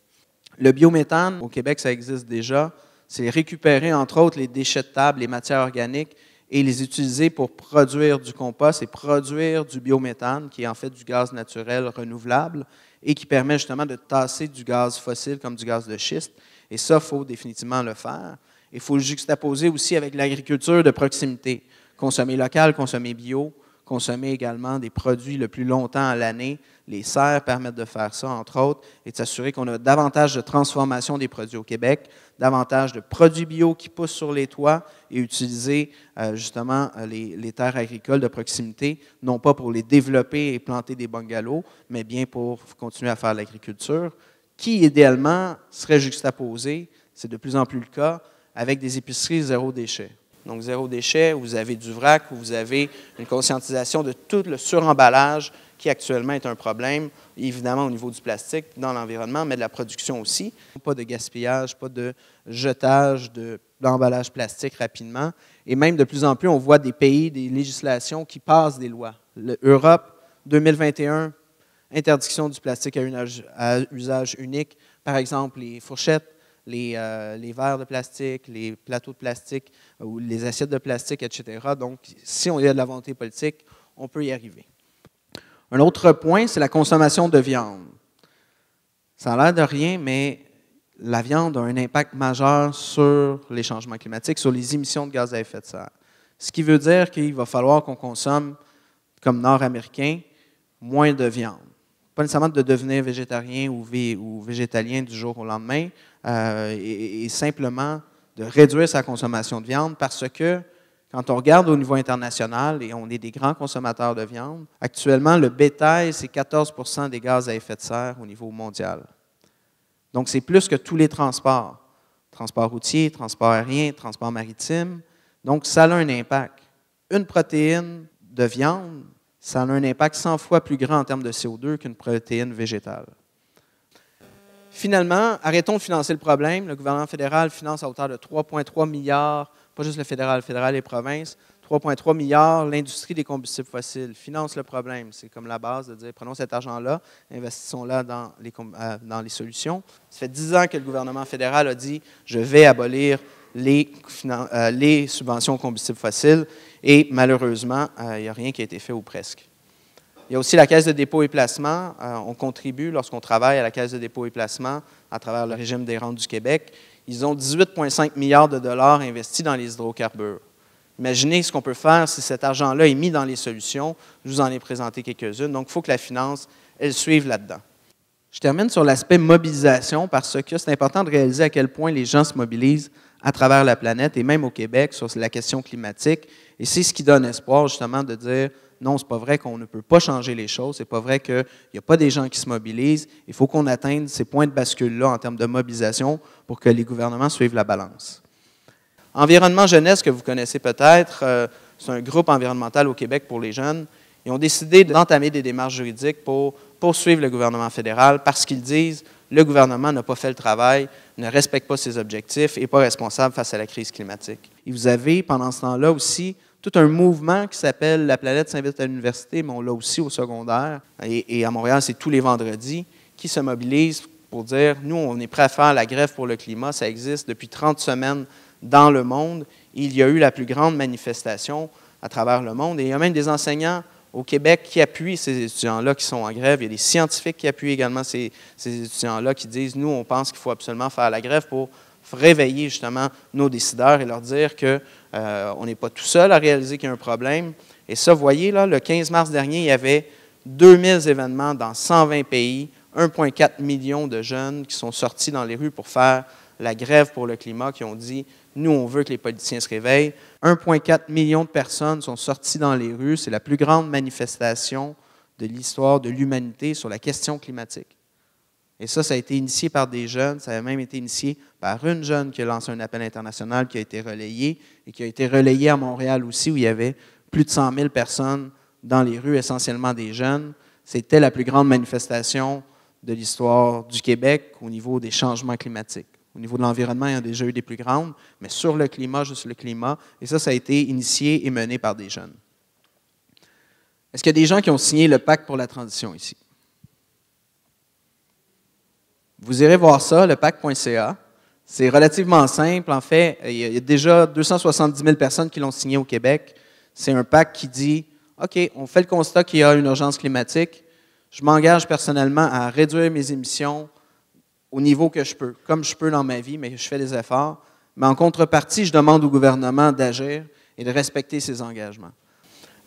Le biométhane, au Québec, ça existe déjà. C'est récupérer, entre autres, les déchets de table, les matières organiques et les utiliser pour produire du compost et produire du biométhane, qui est en fait du gaz naturel renouvelable et qui permet justement de tasser du gaz fossile comme du gaz de schiste. Et ça, il faut définitivement le faire. Il faut le juxtaposer aussi avec l'agriculture de proximité, consommer local, consommer bio, consommer également des produits le plus longtemps à l'année. Les serres permettent de faire ça, entre autres, et de s'assurer qu'on a davantage de transformation des produits au Québec, davantage de produits bio qui poussent sur les toits et utiliser euh, justement euh, les, les, terres agricoles de proximité, non pas pour les développer et planter des bungalows, mais bien pour continuer à faire l'agriculture, qui idéalement serait juxtaposée, c'est de plus en plus le cas, avec des épiceries zéro déchet donc zéro déchet, vous avez du vrac, vous avez une conscientisation de tout le suremballage qui actuellement est un problème, évidemment au niveau du plastique dans l'environnement, mais de la production aussi. Pas de gaspillage, pas de jetage d'emballage plastique rapidement. Et même de plus en plus, on voit des pays, des législations qui passent des lois. L'Europe, 2021, interdiction du plastique à usage unique. Par exemple, les fourchettes, euh, les, verres de plastique, les plateaux de plastique euh, ou les assiettes de plastique, etc. Donc, si on y a de la volonté politique, on peut y arriver. Un autre point, c'est la consommation de viande. Ça a l'air de rien, mais la viande a un impact majeur sur les changements climatiques, sur les émissions de gaz à effet de serre. Ce qui veut dire qu'il va falloir qu'on consomme, comme Nord-Américain, moins de viande. Pas nécessairement de devenir végétarien ou, végétalien du jour au lendemain, euh, et, simplement de réduire sa consommation de viande parce que quand on regarde au niveau international, et on est des grands consommateurs de viande, actuellement, le bétail, c'est 14 des gaz à effet de serre au niveau mondial. Donc, c'est plus que tous les transports transport routier, transport aérien, transport maritime. Donc, ça a un impact. Une protéine de viande, ça a un impact 100 fois plus grand en termes de CO2 qu'une protéine végétale. Finalement, arrêtons de financer le problème. Le gouvernement fédéral finance à hauteur de 3,3 milliards, pas juste le fédéral, le fédéral et les provinces, 3,3 milliards, l'industrie des combustibles fossiles finance le problème. C'est comme la base de dire, prenons cet argent-là, investissons-là euh, dans les, solutions. Ça fait dix ans que le gouvernement fédéral a dit, je vais abolir les, euh, les subventions aux combustibles fossiles, et malheureusement, euh, il n'y a rien qui a été fait ou presque. Il y a aussi la Caisse de dépôt et placement. Euh, on contribue lorsqu'on travaille à la Caisse de dépôt et placement à travers le régime des rentes du Québec. Ils ont 18,5 milliards de dollars investis dans les hydrocarbures. Imaginez ce qu'on peut faire si cet argent-là est mis dans les solutions. Je vous en ai présenté quelques-unes. Donc, il faut que la finance, elle suive là-dedans. Je termine sur l'aspect mobilisation parce que c'est important de réaliser à quel point les gens se mobilisent à travers la planète et même au Québec sur la question climatique. Et c'est ce qui donne espoir justement de dire non, c'est pas vrai qu'on ne peut pas changer les choses, c'est pas vrai qu'il n'y a pas des gens qui se mobilisent. Il faut qu'on atteigne ces points de bascule-là en termes de mobilisation pour que les gouvernements suivent la balance. Environnement Jeunesse, que vous connaissez peut-être, euh, c'est un groupe environnemental au Québec pour les jeunes. Ils ont décidé d'entamer des démarches juridiques pour poursuivre le gouvernement fédéral parce qu'ils disent le gouvernement n'a pas fait le travail, ne respecte pas ses objectifs et n'est pas responsable face à la crise climatique. Et vous avez, pendant ce temps-là aussi, tout un mouvement qui s'appelle La planète s'invite à l'université, mais on l'a aussi au secondaire. Et, à Montréal, c'est tous les vendredis qui se mobilisent pour dire nous, on est prêt à faire la grève pour le climat. Ça existe depuis 30 semaines dans le monde. Il y a eu la plus grande manifestation à travers le monde. Et il y a même des enseignants au Québec qui appuient ces étudiants-là qui sont en grève. Il y a des scientifiques qui appuient également ces étudiants-là qui disent nous, on pense qu'il faut absolument faire la grève pour réveiller justement nos décideurs et leur dire qu'on euh, n'est pas tout seul à réaliser qu'il y a un problème. Et ça, vous voyez, là, le 15 mars dernier, il y avait 2000 événements dans 120 pays, 1,4 million de jeunes qui sont sortis dans les rues pour faire la grève pour le climat, qui ont dit nous, on veut que les politiciens se réveillent. 1,4 million de personnes sont sorties dans les rues. C'est la plus grande manifestation de l'histoire de l'humanité sur la question climatique. Et ça, ça a été initié par des jeunes, ça a même été initié par une jeune qui a lancé un appel international qui a été relayé et qui a été relayé à Montréal aussi, où il y avait plus de 100 000 personnes dans les rues, essentiellement des jeunes. C'était la plus grande manifestation de l'histoire du Québec au niveau des changements climatiques. Au niveau de l'environnement, il y en a déjà eu des plus grandes, mais sur le climat, juste le climat. Et ça, ça a été initié et mené par des jeunes. Est-ce qu'il y a des gens qui ont signé le pacte pour la transition ici? Vous irez voir ça, le pacte.ca. C'est relativement simple. En fait, il y a déjà 270 000 personnes qui l'ont signé au Québec. C'est un pacte qui dit OK, on fait le constat qu'il y a une urgence climatique. Je m'engage personnellement à réduire mes émissions au niveau que je peux, comme je peux dans ma vie, mais je fais des efforts. Mais en contrepartie, je demande au gouvernement d'agir et de respecter ses engagements.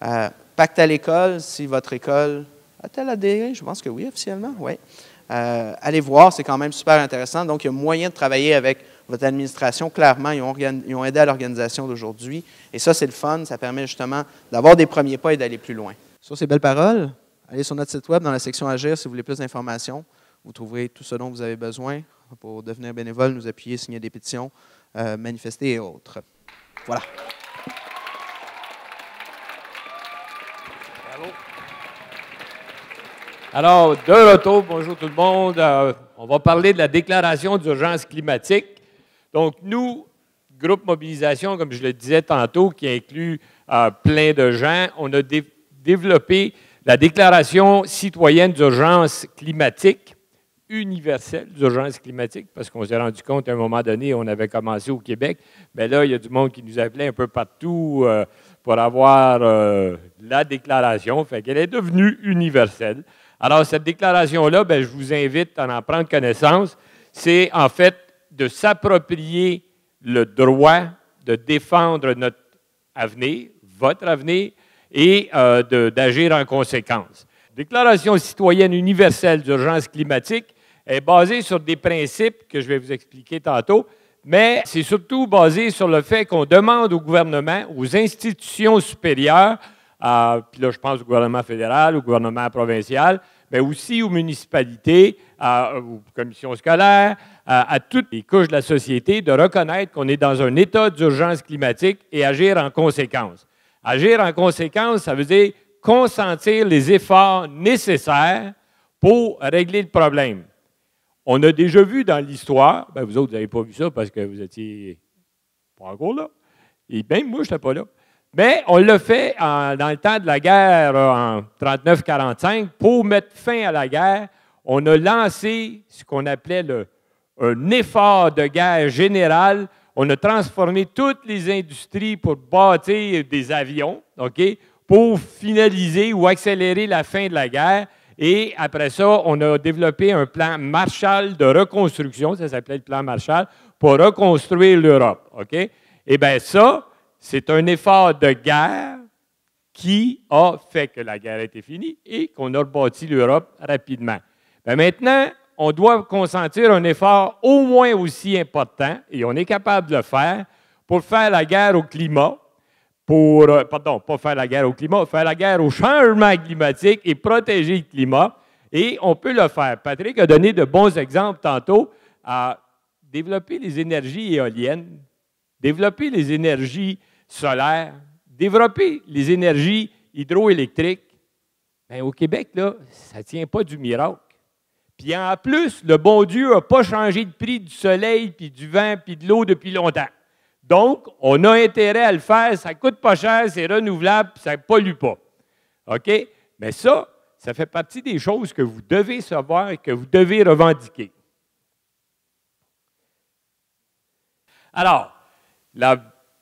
Euh, pacte à l'école, si votre école a-t-elle adhéré? Je pense que oui, officiellement, oui. Euh, allez voir, c'est quand même super intéressant. Donc, il y a moyen de travailler avec votre administration. Clairement, ils ont, aidé à l'organisation d'aujourd'hui. Et ça, c'est le fun. Ça permet justement d'avoir des premiers pas et d'aller plus loin. Sur ces belles paroles, allez sur notre site Web dans la section Agir si vous voulez plus d'informations. Vous trouverez tout ce dont vous avez besoin pour devenir bénévole, nous appuyer, signer des pétitions, euh, manifester et autres. Voilà. Alors, de retour, bonjour tout le monde. Euh, on va parler de la déclaration d'urgence climatique. Donc, nous, groupe mobilisation, comme je le disais tantôt, qui inclut euh, plein de gens, on a développé la déclaration citoyenne d'urgence climatique, universelle d'urgence climatique, parce qu'on s'est rendu compte à un moment donné, on avait commencé au Québec, mais là, il y a du monde qui nous appelait un peu partout. Euh, pour avoir euh, la déclaration. Fait qu'elle est devenue universelle. Alors, cette déclaration-là, ben, je vous invite à en prendre connaissance. C'est en fait de s'approprier le droit de défendre notre avenir, votre avenir, et euh, d'agir en conséquence. Déclaration citoyenne universelle d'urgence climatique est basée sur des principes que je vais vous expliquer tantôt, mais c'est surtout basé sur le fait qu'on demande au gouvernement, aux institutions supérieures, puis là je pense au gouvernement fédéral, au gouvernement provincial, mais aussi aux municipalités, aux commissions scolaires, à toutes les couches de la société, de reconnaître qu'on est dans un état d'urgence climatique et agir en conséquence. Agir en conséquence, ça veut dire consentir les efforts nécessaires pour régler le problème. On a déjà vu dans l'histoire, ben, vous autres, vous n'avez pas vu ça parce que vous étiez pas encore là. Et même moi, je n'étais pas là. Mais on l'a fait dans le temps de la guerre euh, en 39-45. Pour mettre fin à la guerre, on a lancé ce qu'on appelait le, un effort de guerre général. On a transformé toutes les industries pour bâtir des avions, OK, pour finaliser ou accélérer la fin de la guerre. Et après ça, on a développé un plan Marshall de reconstruction, ça s'appelait le plan Marshall, pour reconstruire l'Europe. OK? Eh bien, ça, c'est un effort de guerre qui a fait que la guerre était finie et qu'on a rebâti l'Europe rapidement. Ben, maintenant, on doit consentir un effort au moins aussi important, et on est capable de le faire, pour faire la guerre au climat, pour, euh, pardon, pas faire la guerre au climat, faire la guerre au changement climatique et protéger le climat. Et on peut le faire. Patrick a donné de bons exemples tantôt à développer les énergies éoliennes, développer les énergies solaires, développer les énergies hydroélectriques. mais au Québec, là, ça ne tient pas du miracle. Puis en plus, le bon Dieu n'a pas changé de prix du soleil, puis du vent, puis de l'eau depuis longtemps. Donc, on a intérêt à le faire, ça ne coûte pas cher, c'est renouvelable, ça ne pollue pas. OK? Mais ça, ça fait partie des choses que vous devez savoir et que vous devez revendiquer. Alors, la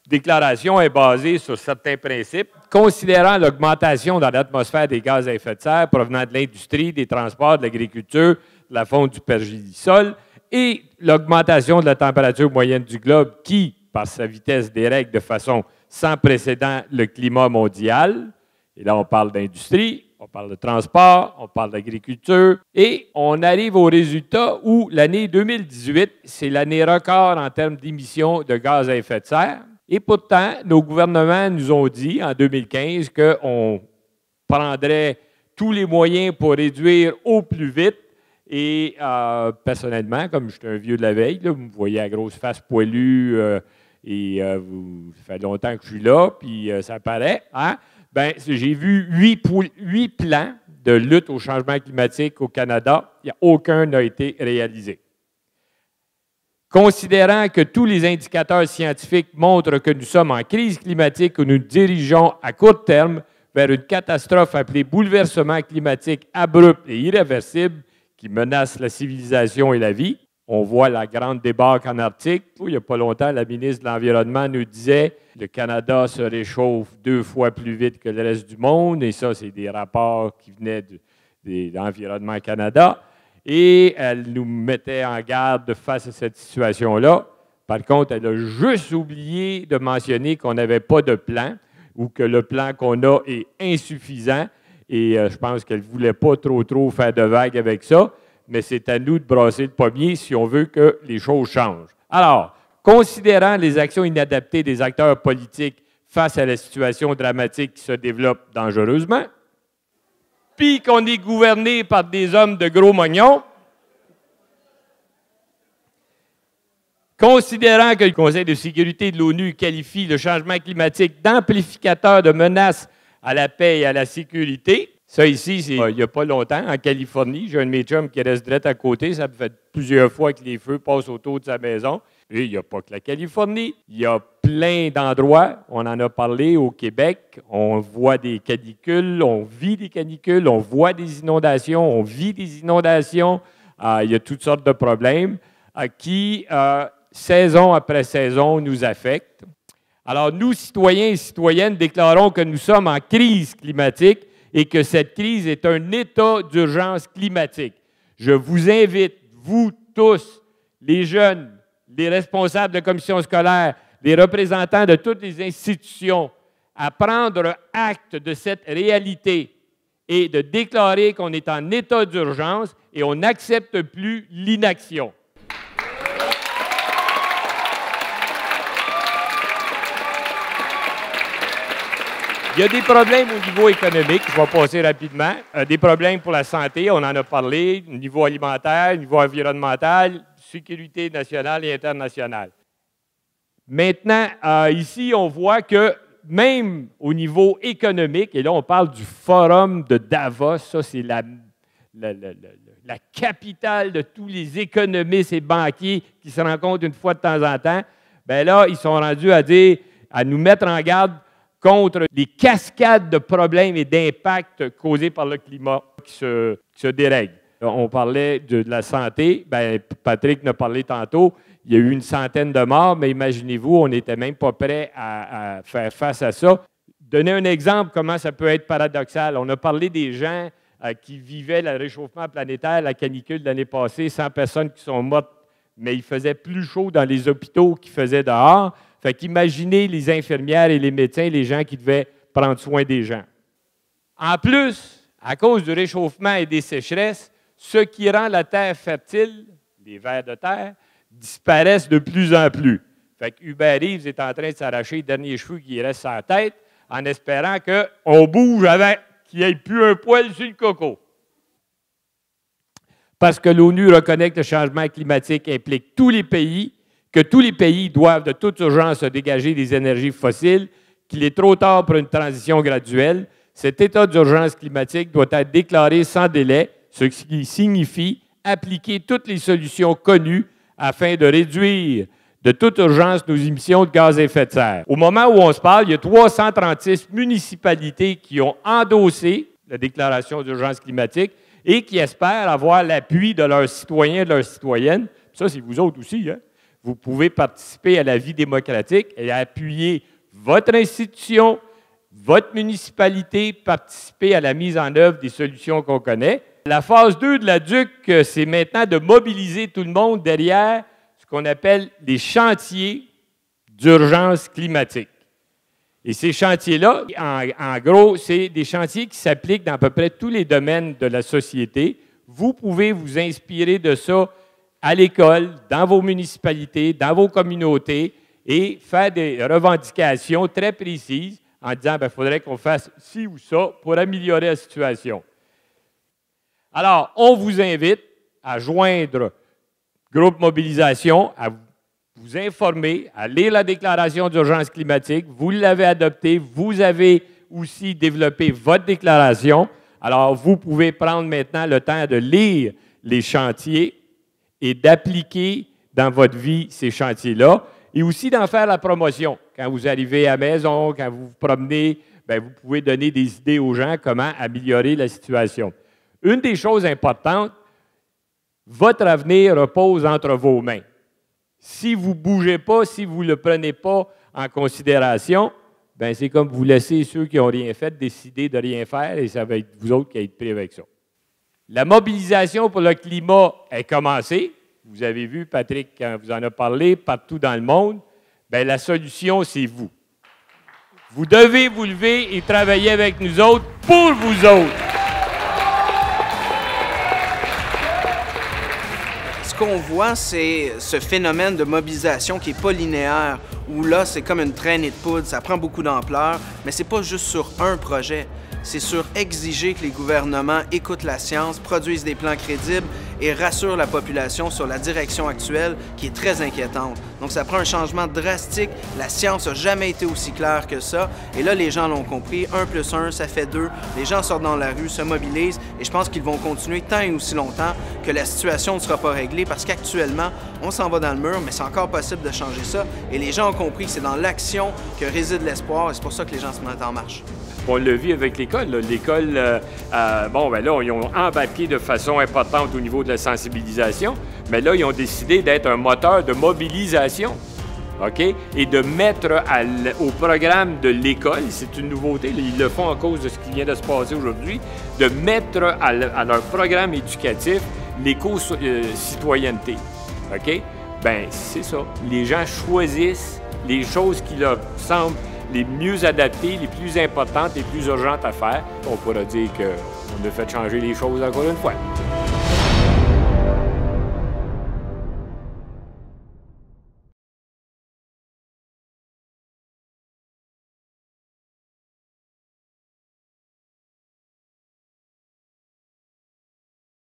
déclaration est basée sur certains principes, considérant l'augmentation dans l'atmosphère des gaz à effet de serre provenant de l'industrie, des transports, de l'agriculture, de la fonte du pergélisol et l'augmentation de la température moyenne du globe qui, par sa vitesse des règles de façon sans précédent le climat mondial. Et là, on parle d'industrie, on parle de transport, on parle d'agriculture, et on arrive au résultat où l'année 2018, c'est l'année record en termes d'émissions de gaz à effet de serre. Et pourtant, nos gouvernements nous ont dit en 2015 qu'on prendrait tous les moyens pour réduire au plus vite. Et euh, personnellement, comme je suis un vieux de la veille, vous me voyez à grosse face poilue. Euh, et euh, vous, ça fait longtemps que je suis là, puis euh, ça paraît, hein? Ben, j'ai vu huit, plans de lutte au changement climatique au Canada. y a aucun n'a été réalisé. Considérant que tous les indicateurs scientifiques montrent que nous sommes en crise climatique où nous dirigeons à court terme vers une catastrophe appelée bouleversement climatique abrupt et irréversible qui menace la civilisation et la vie, on voit la grande débarque en Arctique. Il n'y a pas longtemps, la ministre de l'Environnement nous disait que le Canada se réchauffe deux fois plus vite que le reste du monde. Et ça, c'est des rapports qui venaient de, l'Environnement Canada. Et elle nous mettait en garde face à cette situation-là. Par contre, elle a juste oublié de mentionner qu'on n'avait pas de plan ou que le plan qu'on a est insuffisant. Et euh, je pense qu'elle ne voulait pas trop, trop faire de vagues avec ça mais c'est à nous de brasser le pommier si on veut que les choses changent. Alors, considérant les actions inadaptées des acteurs politiques face à la situation dramatique qui se développe dangereusement, puis qu'on est gouverné par des hommes de gros mognons, Considérant que le Conseil de sécurité de l'ONU qualifie le changement climatique d'amplificateur de menaces à la paix et à la sécurité, ça, ici, il n'y a pas longtemps, en Californie, j'ai un de mes chums qui reste direct à côté. Ça fait plusieurs fois que les feux passent autour de sa maison. Et il n'y a pas que la Californie. Il y a plein d'endroits. On en a parlé au Québec. On voit des canicules, on vit des canicules, on voit des inondations, on vit des inondations. Ah, il y a toutes sortes de problèmes ah, qui, euh, saison après saison, nous affectent. Alors, nous, citoyens et citoyennes, déclarons que nous sommes en crise climatique et que cette crise est un état d'urgence climatique. Je vous invite, vous tous, les jeunes, les responsables de commissions scolaires, les représentants de toutes les institutions, à prendre acte de cette réalité et de déclarer qu'on est en état d'urgence et on n'accepte plus l'inaction. Il y a des problèmes au niveau économique, je vais passer rapidement. Euh, des problèmes pour la santé, on en a parlé, niveau alimentaire, niveau environnemental, sécurité nationale et internationale. Maintenant, euh, ici, on voit que même au niveau économique, et là, on parle du forum de Davos, ça, c'est la, la, la, capitale de tous les économistes et banquiers qui se rencontrent une fois de temps en temps. Bien là, ils sont rendus à dire, à nous mettre en garde contre les cascades de problèmes et d'impacts causés par le climat qui se, euh, On parlait de, la santé. Ben, Patrick n'a parlé tantôt. Il y a eu une centaine de morts, mais imaginez-vous, on n'était même pas prêt à, faire face à ça. Donnez un exemple, comment ça peut être paradoxal. On a parlé des gens euh, qui vivaient le réchauffement planétaire, la canicule de l'année passée, 100 personnes qui sont mortes, mais il faisait plus chaud dans les hôpitaux qu'il faisait dehors. Fait qu'imaginez les infirmières et les médecins, les gens qui devaient prendre soin des gens. En plus, à cause du réchauffement et des sécheresses, ce qui rend la terre fertile, les vers de terre, disparaissent de plus en plus. Fait que Hubert Reeves est en train de s'arracher les derniers cheveux qui restent sans tête en espérant qu'on bouge avant qu'il n'y ait plus un poil sur le coco. Parce que l'ONU reconnaît que le changement climatique implique tous les pays que tous les pays doivent de toute urgence se dégager des énergies fossiles, qu'il est trop tard pour une transition graduelle. Cet état d'urgence climatique doit être déclaré sans délai, ce qui signifie appliquer toutes les solutions connues afin de réduire de toute urgence nos émissions de gaz à effet de serre. Au moment où on se parle, il y a 336 municipalités qui ont endossé la déclaration d'urgence climatique et qui espèrent avoir l'appui de leurs citoyens et de leurs citoyennes. Ça, c'est vous autres aussi, hein? vous pouvez participer à la vie démocratique et appuyer votre institution, votre municipalité, participer à la mise en œuvre des solutions qu'on connaît. La phase 2 de la DUC, euh, c'est maintenant de mobiliser tout le monde derrière ce qu'on appelle des chantiers d'urgence climatique. Et ces chantiers-là, en, gros, c'est des chantiers qui s'appliquent dans à peu près tous les domaines de la société. Vous pouvez vous inspirer de ça à l'école, dans vos municipalités, dans vos communautés, et faire des revendications très précises en disant qu'il ben, faudrait qu'on fasse ci ou ça pour améliorer la situation. Alors, on vous invite à joindre Groupe Mobilisation, à vous informer, à lire la déclaration d'urgence climatique. Vous l'avez adoptée, vous avez aussi développé votre déclaration. Alors, vous pouvez prendre maintenant le temps de lire les chantiers et d'appliquer dans votre vie ces chantiers-là et aussi d'en faire la promotion. Quand vous arrivez à la maison, quand vous vous promenez, ben, vous pouvez donner des idées aux gens comment améliorer la situation. Une des choses importantes, votre avenir repose entre vos mains. Si vous ne bougez pas, si vous ne le prenez pas en considération, ben, c'est comme vous laissez ceux qui n'ont rien fait décider de rien faire et ça va être vous autres qui allez être pris avec ça. La mobilisation pour le climat est commencée. Vous avez vu, Patrick, quand vous en a parlé, partout dans le monde. Bien, la solution, c'est vous. Vous devez vous lever et travailler avec nous autres pour vous autres. Ce qu'on voit, c'est ce phénomène de mobilisation qui est pas linéaire, où là, c'est comme une traînée de poudre, ça prend beaucoup d'ampleur, mais ce c'est pas juste sur un projet c'est sur exiger que les gouvernements écoutent la science, produisent des plans crédibles et rassurent la population sur la direction actuelle qui est très inquiétante. Donc ça prend un changement drastique. La science n'a jamais été aussi claire que ça. Et là, les gens l'ont compris. un plus un ça fait deux, Les gens sortent dans la rue, se mobilisent et je pense qu'ils vont continuer tant et aussi longtemps que la situation ne sera pas réglée parce qu'actuellement, on s'en va dans le mur, mais c'est encore possible de changer ça. Et les gens ont compris que c'est dans l'action que réside l'espoir et c'est pour ça que les gens se mettent en marche. On le vit avec l'école. L'école, euh, euh, bon, ben là, ils ont embarqué de façon importante au niveau de la sensibilisation, mais là, ils ont décidé d'être un moteur de mobilisation. OK? Et de mettre au programme de l'école, c'est une nouveauté, ils le font à cause de ce qui vient de se passer aujourd'hui, de mettre à, leur programme éducatif l'éco-citoyenneté. Euh, OK? Ben, c'est ça. Les gens choisissent les choses qui leur semblent les mieux adaptées, les plus importantes, les plus urgentes à faire. On pourra dire qu'on a fait changer les choses encore une fois.